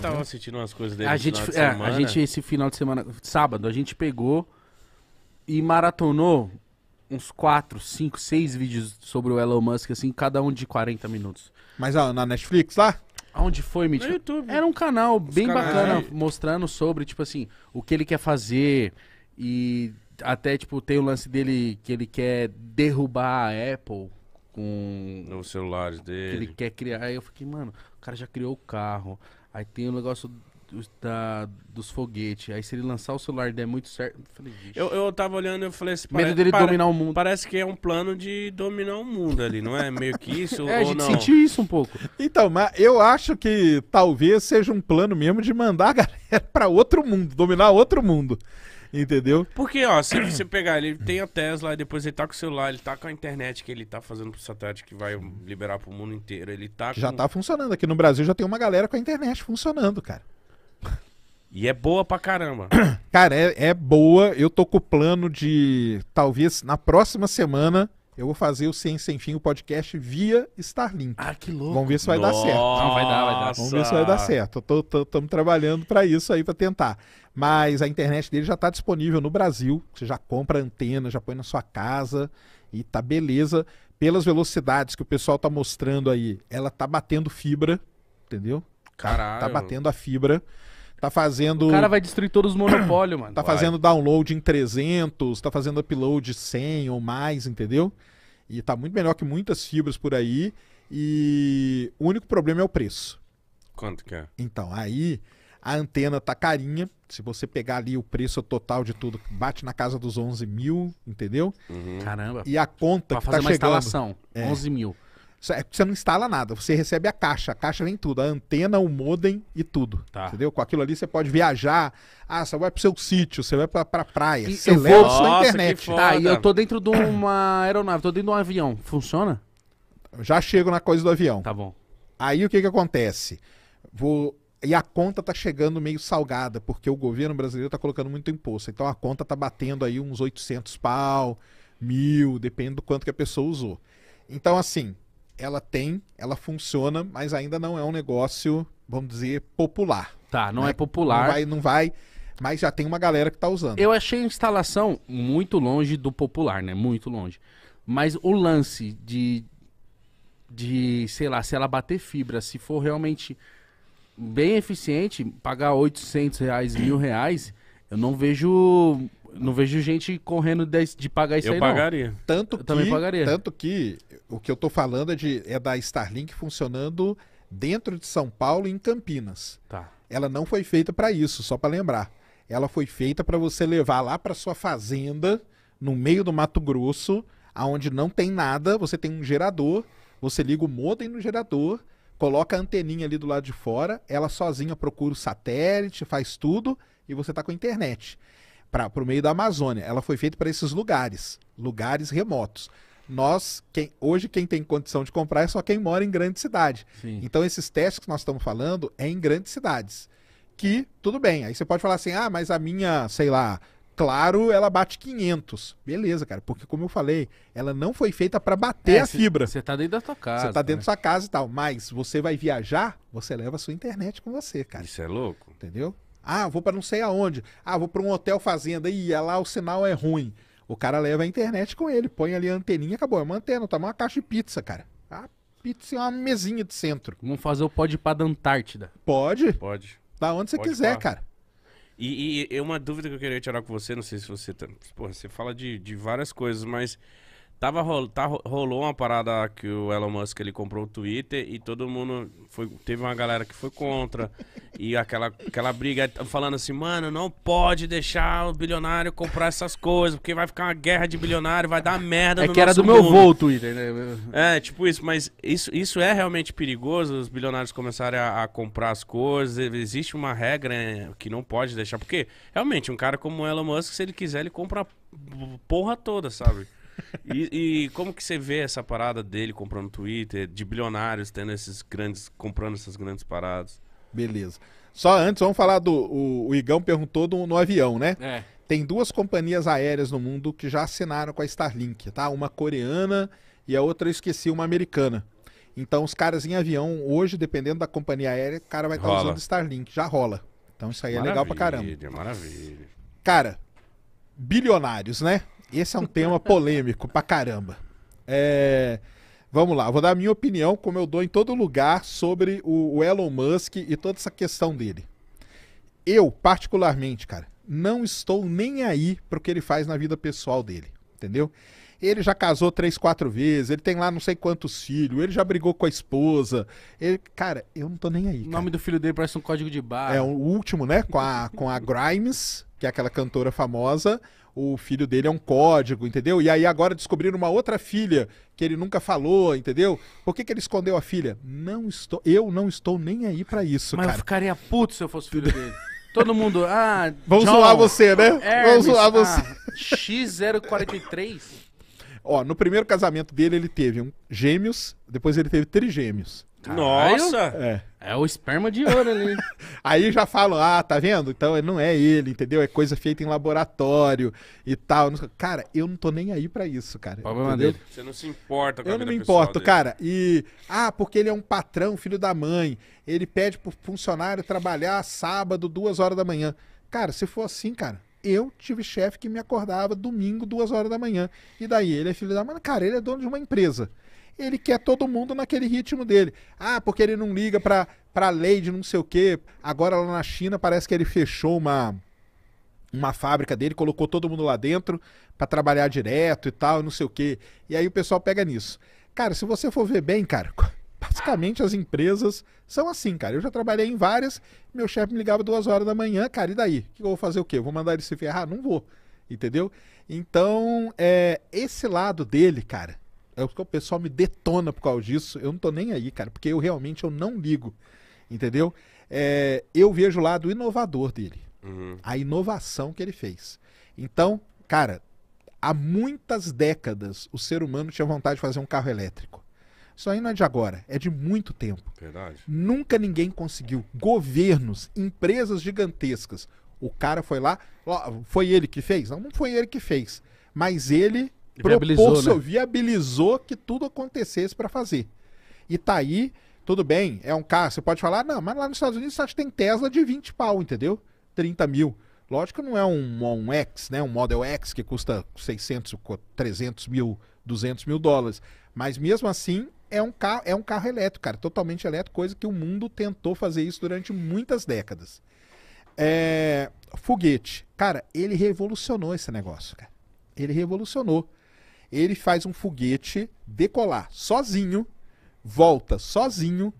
gente tá tá tava assistindo umas coisas dele a gente, é, A gente, esse final de semana, sábado, a gente pegou e maratonou uns 4, 5, 6 vídeos sobre o Elon Musk, assim, cada um de 40 minutos. Mas ó, na Netflix lá? Aonde foi, Mitch? No YouTube. Era um canal Os bem canais. bacana, mostrando sobre, tipo assim, o que ele quer fazer e até, tipo, tem o lance dele que ele quer derrubar a Apple com... Os celulares dele. Que ele quer criar. Aí eu fiquei, mano, o cara já criou o carro, Aí tem o negócio do, da, dos foguetes. Aí se ele lançar o celular e der muito certo. Eu, falei, eu, eu tava olhando eu falei assim. Medo dele para... dominar o mundo. Parece que é um plano de dominar o mundo ali, não é? Meio que isso. é, ou a gente não? sentiu isso um pouco. Então, mas eu acho que talvez seja um plano mesmo de mandar a galera pra outro mundo, dominar outro mundo. Entendeu? Porque, ó, se você pegar, ele tem a Tesla, depois ele tá com o celular, ele tá com a internet que ele tá fazendo pro satélite que vai liberar pro mundo inteiro. Ele tá. Já com... tá funcionando. Aqui no Brasil já tem uma galera com a internet funcionando, cara. E é boa pra caramba. Cara, é, é boa. Eu tô com o plano de talvez na próxima semana eu vou fazer o Ciência Sem Fim, o podcast via Starlink. Ah, que louco. Vamos ver se vai Nossa. dar certo. Não, vai dar, vai dar. Vamos ver se vai dar certo. Estamos trabalhando para isso aí, para tentar. Mas a internet dele já está disponível no Brasil. Você já compra antena, já põe na sua casa e tá beleza. Pelas velocidades que o pessoal está mostrando aí, ela tá batendo fibra, entendeu? Tá Caralho. Tá batendo a fibra. Tá fazendo. O cara vai destruir todos os monopólios, mano. Tá vai. fazendo download em 300, tá fazendo upload 100 ou mais, entendeu? E tá muito melhor que muitas fibras por aí. E o único problema é o preço. Quanto que é? Então, aí a antena tá carinha. Se você pegar ali o preço total de tudo, bate na casa dos 11 mil, entendeu? Uhum. Caramba. E a conta pra que fazer tá uma chegando, instalação, é, 11 mil. É, você não instala nada, você recebe a caixa, a caixa vem tudo, a antena, o modem e tudo. Tá. Entendeu? Com aquilo ali você pode viajar. Ah, você vai pro seu sítio, você vai pra, pra praia, e você leva vou... sua internet. Tá, e eu tô dentro de uma aeronave, tô dentro de um avião. Funciona? Já chego na coisa do avião. Tá bom. Aí o que que acontece? Vou e a conta tá chegando meio salgada, porque o governo brasileiro tá colocando muito imposto. Então a conta tá batendo aí uns 800 pau, mil, depende do quanto que a pessoa usou. Então assim, ela tem, ela funciona, mas ainda não é um negócio, vamos dizer, popular. Tá, não né? é popular. Não vai, não vai, mas já tem uma galera que tá usando. Eu achei a instalação muito longe do popular, né? Muito longe. Mas o lance de, de sei lá, se ela bater fibra, se for realmente bem eficiente, pagar 800 reais, mil reais, eu não vejo não vejo gente correndo de, de pagar isso eu aí, pagaria. não. Tanto eu que, também pagaria. Tanto que o que eu estou falando é, de, é da Starlink funcionando dentro de São Paulo e em Campinas. Tá. Ela não foi feita para isso, só para lembrar. Ela foi feita para você levar lá para sua fazenda, no meio do Mato Grosso, aonde não tem nada, você tem um gerador, você liga o modem no gerador, coloca a anteninha ali do lado de fora, ela sozinha procura o satélite, faz tudo e você está com a internet para o meio da Amazônia. Ela foi feita para esses lugares, lugares remotos. Nós, quem, hoje, quem tem condição de comprar é só quem mora em grande cidade. Sim. Então, esses testes que nós estamos falando é em grandes cidades. Que, tudo bem, aí você pode falar assim, ah, mas a minha, sei lá, claro, ela bate 500. Beleza, cara, porque como eu falei, ela não foi feita para bater é, a cê, fibra. Você tá dentro da sua tá casa. Você tá dentro né? da sua casa e tal, mas você vai viajar, você leva a sua internet com você, cara. Isso é louco. Entendeu? Ah, vou para não sei aonde. Ah, vou para um hotel fazenda. Ih, é lá o sinal é ruim. O cara leva a internet com ele, põe ali a anteninha, acabou. É uma antena, tá uma caixa de pizza, cara. A pizza é uma mesinha de centro. Vamos fazer o pode para da Antártida. Pode? Pode. Da tá onde você pode quiser, pra... cara. E, e, e, uma dúvida que eu queria tirar com você, não sei se você. Tá... Porra, você fala de, de várias coisas, mas Tava rol, tá, rolou uma parada que o Elon Musk ele comprou o Twitter e todo mundo foi, teve uma galera que foi contra e aquela, aquela briga falando assim, mano, não pode deixar o bilionário comprar essas coisas porque vai ficar uma guerra de bilionário, vai dar merda. É no que era do mundo. meu voo o Twitter, né? É tipo isso, mas isso, isso é realmente perigoso. Os bilionários começarem a, a comprar as coisas. Existe uma regra né, que não pode deixar porque realmente um cara como o Elon Musk, se ele quiser, ele compra a porra toda, sabe? E, e, como que você vê essa parada dele comprando Twitter, de bilionários tendo esses grandes, comprando essas grandes paradas? Beleza. Só antes, vamos falar do. O, o Igão perguntou do, no avião, né? É. Tem duas companhias aéreas no mundo que já assinaram com a Starlink, tá? Uma coreana e a outra eu esqueci, uma americana. Então, os caras em avião, hoje, dependendo da companhia aérea, o cara vai estar tá usando Starlink, já rola. Então, isso aí maravilha, é legal pra caramba. Maravilha, maravilha. Cara, bilionários, né? Esse é um tema polêmico pra caramba. É, vamos lá, vou dar a minha opinião, como eu dou em todo lugar, sobre o, o Elon Musk e toda essa questão dele. Eu, particularmente, cara, não estou nem aí pro que ele faz na vida pessoal dele, entendeu? Ele já casou três, quatro vezes, ele tem lá não sei quantos filhos, ele já brigou com a esposa. Ele, cara, eu não tô nem aí. O nome cara. do filho dele parece um código de barra. É o último, né? Com a, com a Grimes, que é aquela cantora famosa o filho dele é um código, entendeu? E aí agora descobriram uma outra filha que ele nunca falou, entendeu? Por que, que ele escondeu a filha? Não estou, eu não estou nem aí para isso, Mas cara. eu ficaria puto se eu fosse filho dele. Todo mundo, ah, vamos John, zoar você, né? Hermes, vamos zoar ah, você. Ah, X043. Ó, no primeiro casamento dele ele teve um gêmeos, depois ele teve trigêmeos. Nossa! É. é. o esperma de ouro ali. Aí já falo, ah, tá vendo? Então não é ele, entendeu? É coisa feita em laboratório e tal. Cara, eu não tô nem aí para isso, cara. Problema dele. Você não se importa com Eu não me importo, dele. cara. E, ah, porque ele é um patrão, filho da mãe. Ele pede pro funcionário trabalhar sábado, duas horas da manhã. Cara, se for assim, cara, eu tive chefe que me acordava domingo, duas horas da manhã. E daí ele é filho da mãe. Cara, ele é dono de uma empresa. Ele quer todo mundo naquele ritmo dele. Ah, porque ele não liga pra, pra lei de não sei o quê. Agora lá na China parece que ele fechou uma, uma fábrica dele, colocou todo mundo lá dentro para trabalhar direto e tal, não sei o quê. E aí o pessoal pega nisso. Cara, se você for ver bem, cara, basicamente as empresas são assim, cara. Eu já trabalhei em várias, meu chefe me ligava duas horas da manhã, cara, e daí? Que eu vou fazer o quê? Eu vou mandar ele se ferrar? Não vou, entendeu? Então, é, esse lado dele, cara, é o que o pessoal me detona por causa disso. Eu não tô nem aí, cara, porque eu realmente eu não ligo, entendeu? É, eu vejo o lado inovador dele, uhum. a inovação que ele fez. Então, cara, há muitas décadas o ser humano tinha vontade de fazer um carro elétrico. Isso aí não é de agora, é de muito tempo. Verdade. Nunca ninguém conseguiu. Governos, empresas gigantescas. O cara foi lá, foi ele que fez? Não, não foi ele que fez. Mas ele viabilizou, né? viabilizou que tudo acontecesse para fazer. E tá aí, tudo bem, é um carro, você pode falar, não, mas lá nos Estados Unidos você acha que tem Tesla de 20 pau, entendeu? 30 mil. Lógico que não é um, um X, né? Um Model X que custa 600, 300 mil, 200 mil dólares. Mas mesmo assim, é um carro, é um carro elétrico, cara, totalmente elétrico, coisa que o mundo tentou fazer isso durante muitas décadas. É, foguete, cara, ele revolucionou esse negócio, cara. Ele revolucionou. Ele faz um foguete decolar sozinho, volta sozinho,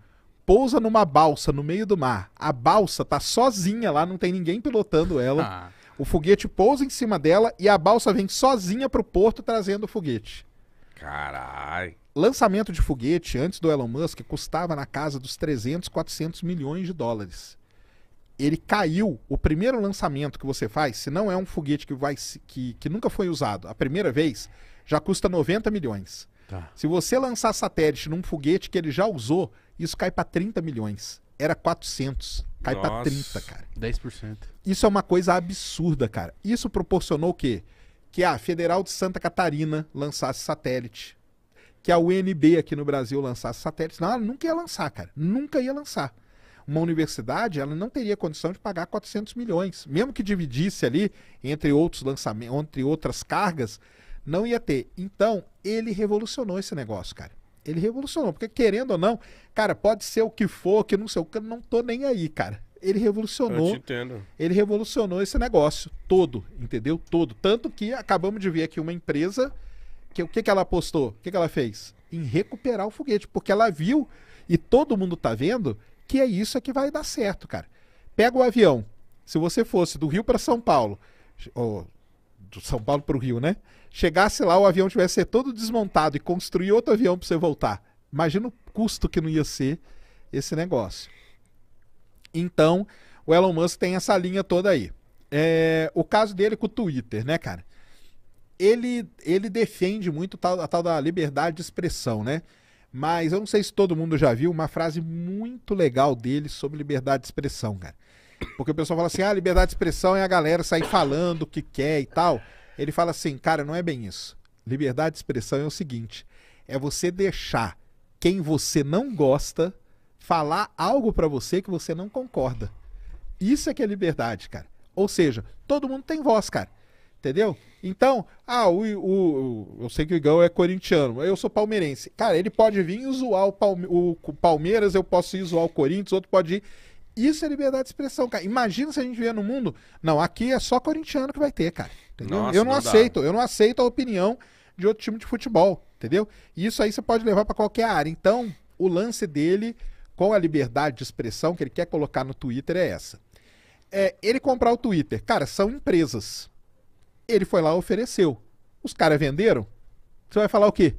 pousa numa balsa no meio do mar. A balsa tá sozinha lá, não tem ninguém pilotando ela. Ah. O foguete pousa em cima dela e a balsa vem sozinha pro porto trazendo o foguete. Caralho lançamento de foguete antes do Elon Musk custava na casa dos 300, 400 milhões de dólares. Ele caiu. O primeiro lançamento que você faz, se não é um foguete que, vai, que, que nunca foi usado, a primeira vez, já custa 90 milhões. Tá. Se você lançar satélite num foguete que ele já usou, isso cai para 30 milhões. Era 400. Cai para 30, cara. 10%. Isso é uma coisa absurda, cara. Isso proporcionou o quê? Que a Federal de Santa Catarina lançasse satélite que a UNB aqui no Brasil lançasse satélites. Não, ela nunca ia lançar, cara. Nunca ia lançar. Uma universidade, ela não teria condição de pagar 400 milhões. Mesmo que dividisse ali entre outros lançamentos, entre outras cargas, não ia ter. Então, ele revolucionou esse negócio, cara. Ele revolucionou, porque querendo ou não, cara, pode ser o que for, que não sei o que, não tô nem aí, cara. Ele revolucionou. Entendo. Ele revolucionou esse negócio todo, entendeu? Todo. Tanto que acabamos de ver aqui uma empresa que, o que, que ela postou? O que, que ela fez? Em recuperar o foguete, porque ela viu e todo mundo tá vendo que é isso é que vai dar certo, cara. Pega o avião. Se você fosse do Rio para São Paulo, ou do São Paulo para o Rio, né? Chegasse lá, o avião tivesse todo desmontado e construir outro avião para você voltar. Imagina o custo que não ia ser esse negócio. Então, o Elon Musk tem essa linha toda aí. É, o caso dele com o Twitter, né, cara? ele, ele defende muito a tal da liberdade de expressão, né? Mas eu não sei se todo mundo já viu uma frase muito legal dele sobre liberdade de expressão, cara. Porque o pessoal fala assim: ah, liberdade de expressão é a galera sair falando o que quer e tal. Ele fala assim, cara, não é bem isso. Liberdade de expressão é o seguinte: é você deixar quem você não gosta falar algo para você que você não concorda. Isso é que é liberdade, cara. Ou seja, todo mundo tem voz, cara. Entendeu? Então, ah, o, o, eu sei que o Igão é corintiano, eu sou palmeirense. Cara, ele pode vir e zoar o, Palme o, o Palmeiras, eu posso ir zoar o Corinthians, outro pode ir. Isso é liberdade de expressão, cara. Imagina se a gente vier no mundo. Não, aqui é só corintiano que vai ter, cara. Nossa, eu não, não aceito, dá. eu não aceito a opinião de outro time de futebol, entendeu? isso aí você pode levar para qualquer área. Então, o lance dele com a liberdade de expressão que ele quer colocar no Twitter é essa. É, ele comprar o Twitter. Cara, são empresas. Ele foi lá e ofereceu. Os caras venderam. Você vai falar o quê?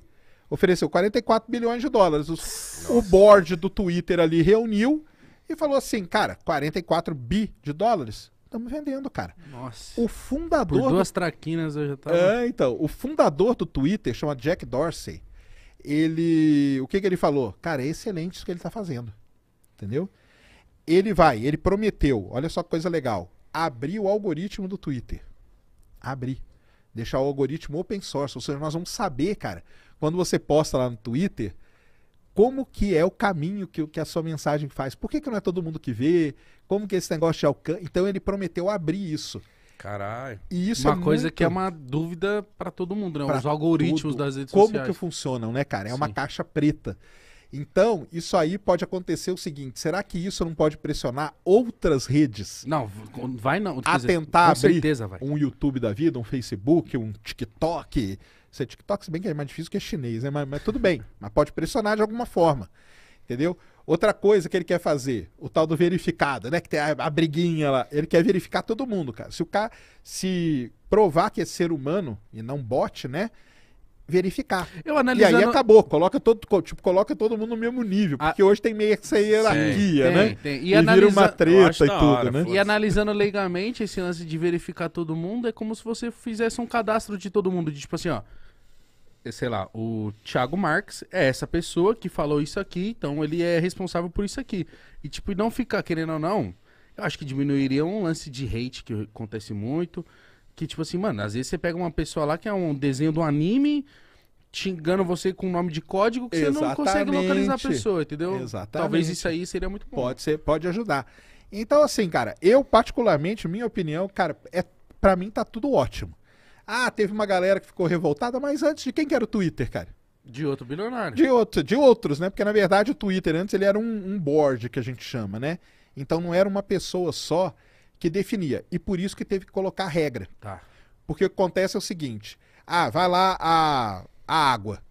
Ofereceu 44 bilhões de dólares. Os, o board do Twitter ali reuniu e falou assim, cara, 44 bi de dólares? Estamos vendendo, cara. Nossa. O fundador. Por duas do... traquinas eu já tava. É, então. O fundador do Twitter, chama Jack Dorsey. Ele. O que, que ele falou? Cara, é excelente isso que ele está fazendo. Entendeu? Ele vai, ele prometeu, olha só que coisa legal, abrir o algoritmo do Twitter abrir. Deixar o algoritmo open source. Ou seja, nós vamos saber, cara, quando você posta lá no Twitter, como que é o caminho que, que a sua mensagem faz. Por que, que não é todo mundo que vê? Como que é esse negócio de alcance. Então ele prometeu abrir isso. Caralho. E isso uma é coisa muito... que é uma dúvida para todo mundo, né? Pra Os algoritmos tudo. das redes como sociais. Como que funcionam, né, cara? É Sim. uma caixa preta. Então, isso aí pode acontecer o seguinte: será que isso não pode pressionar outras redes? Não, vai não. A tentar dizer, abrir certeza, um YouTube da vida, um Facebook, um TikTok. é TikTok, se bem que é mais difícil que é chinês, né? Mas, mas tudo bem. Mas pode pressionar de alguma forma. Entendeu? Outra coisa que ele quer fazer, o tal do verificado, né? Que tem a, a briguinha lá. Ele quer verificar todo mundo, cara. Se o cara se provar que é ser humano e não bot, né? verificar. Eu analisando... E aí acabou, coloca todo, tipo, coloca todo mundo no mesmo nível, porque a... hoje tem meio que essa hierarquia, né? tem, né? Tem. E, e analisa... vira uma treta e tudo, hora, né? E analisando legalmente esse lance de verificar todo mundo, é como se você fizesse um cadastro de todo mundo, de tipo assim, ó, sei lá, o Thiago Marx é essa pessoa que falou isso aqui, então ele é responsável por isso aqui. E tipo, não ficar querendo ou não, eu acho que diminuiria um lance de hate que acontece muito que, tipo assim, mano, às vezes você pega uma pessoa lá que é um desenho de um anime engana você com nome de código que Exatamente. você não consegue localizar a pessoa, entendeu? Exatamente. Talvez isso aí seria muito bom. Pode ser, pode ajudar. Então, assim, cara, eu particularmente, minha opinião, cara, é para mim tá tudo ótimo. Ah, teve uma galera que ficou revoltada, mas antes de quem que era o Twitter, cara? De outro bilionário. De, outro, de outros, né? Porque, na verdade, o Twitter antes ele era um, um board, que a gente chama, né? Então não era uma pessoa só que definia. E por isso que teve que colocar regra. Tá. Porque o que acontece é o seguinte: ah, vai lá a, a água.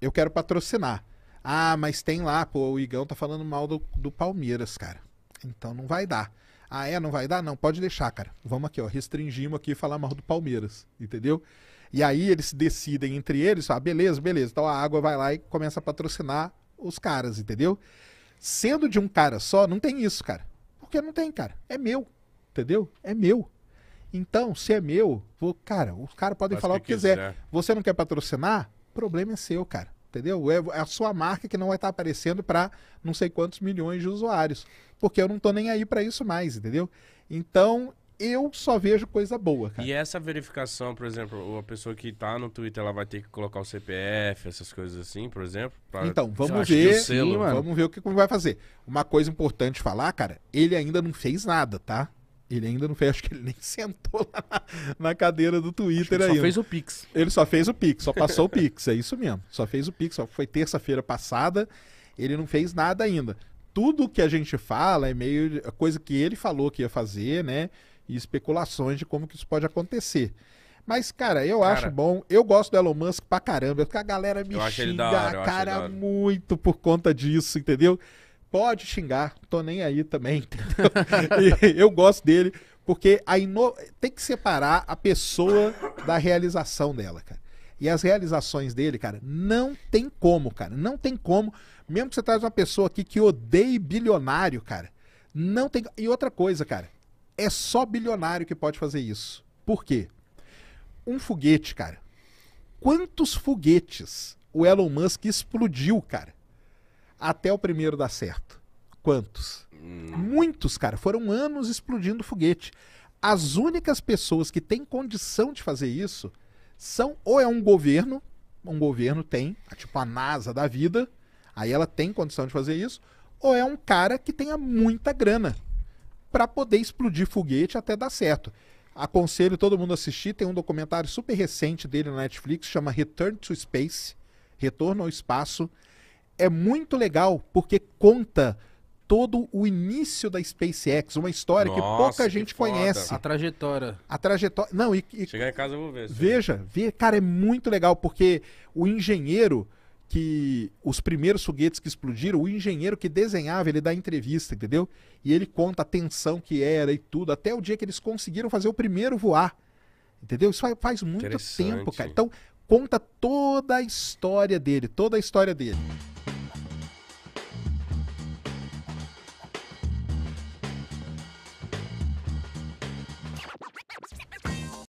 Eu quero patrocinar. Ah, mas tem lá, pô, o Igão tá falando mal do, do Palmeiras, cara. Então não vai dar. Ah, é? Não vai dar? Não, pode deixar, cara. Vamos aqui, ó. Restringimos aqui e falar mal do Palmeiras, entendeu? E aí eles decidem entre eles, ah, beleza, beleza. Então a água vai lá e começa a patrocinar os caras, entendeu? Sendo de um cara só, não tem isso, cara. Porque não tem, cara. É meu. Entendeu? É meu. Então, se é meu, vou, cara, os caras podem Faz falar o que quiser. quiser. Você não quer patrocinar? Problema é seu, cara. Entendeu? É, é a sua marca que não vai estar aparecendo para não sei quantos milhões de usuários. Porque eu não tô nem aí para isso mais, entendeu? Então, eu só vejo coisa boa, cara. E essa verificação, por exemplo, a pessoa que tá no Twitter, ela vai ter que colocar o CPF, essas coisas assim, por exemplo? Pra... Então, vamos ver, selo, sim, vamos ver o que vai fazer. Uma coisa importante falar, cara, ele ainda não fez nada, tá? Ele ainda não fez, acho que ele nem sentou lá na, cadeira do Twitter aí. Só fez o Pix. Ele só fez o Pix, só passou o Pix, é isso mesmo. Só fez o Pix, só foi terça-feira passada, ele não fez nada ainda. Tudo que a gente fala é meio é coisa que ele falou que ia fazer, né? E especulações de como que isso pode acontecer. Mas, cara, eu cara, acho bom. Eu gosto do Elon Musk pra caramba. Porque a galera me xinga, hora, cara, muito por conta disso, entendeu? Pode xingar, tô nem aí também, entendeu? e eu gosto dele, porque a ino... tem que separar a pessoa da realização dela, cara. E as realizações dele, cara, não tem como, cara. Não tem como. Mesmo que você traz uma pessoa aqui que odeie bilionário, cara. Não tem. E outra coisa, cara. É só bilionário que pode fazer isso. Por quê? Um foguete, cara. Quantos foguetes o Elon Musk explodiu, cara? até o primeiro dar certo. Quantos? Muitos, cara. Foram anos explodindo foguete. As únicas pessoas que têm condição de fazer isso são ou é um governo, um governo tem, tipo a NASA da vida, aí ela tem condição de fazer isso, ou é um cara que tenha muita grana para poder explodir foguete até dar certo. Aconselho todo mundo a assistir, tem um documentário super recente dele na Netflix, chama Return to Space, Retorno ao Espaço, é muito legal porque conta todo o início da SpaceX, uma história Nossa, que pouca que gente foda. conhece. A trajetória. A trajetória. Não, e, e chegar em casa eu vou ver. Veja, vê, cara, é muito legal porque o engenheiro que os primeiros foguetes que explodiram, o engenheiro que desenhava, ele dá entrevista, entendeu? E ele conta a tensão que era e tudo, até o dia que eles conseguiram fazer o primeiro voar. Entendeu? Isso faz muito tempo, cara. Então, conta toda a história dele, toda a história dele.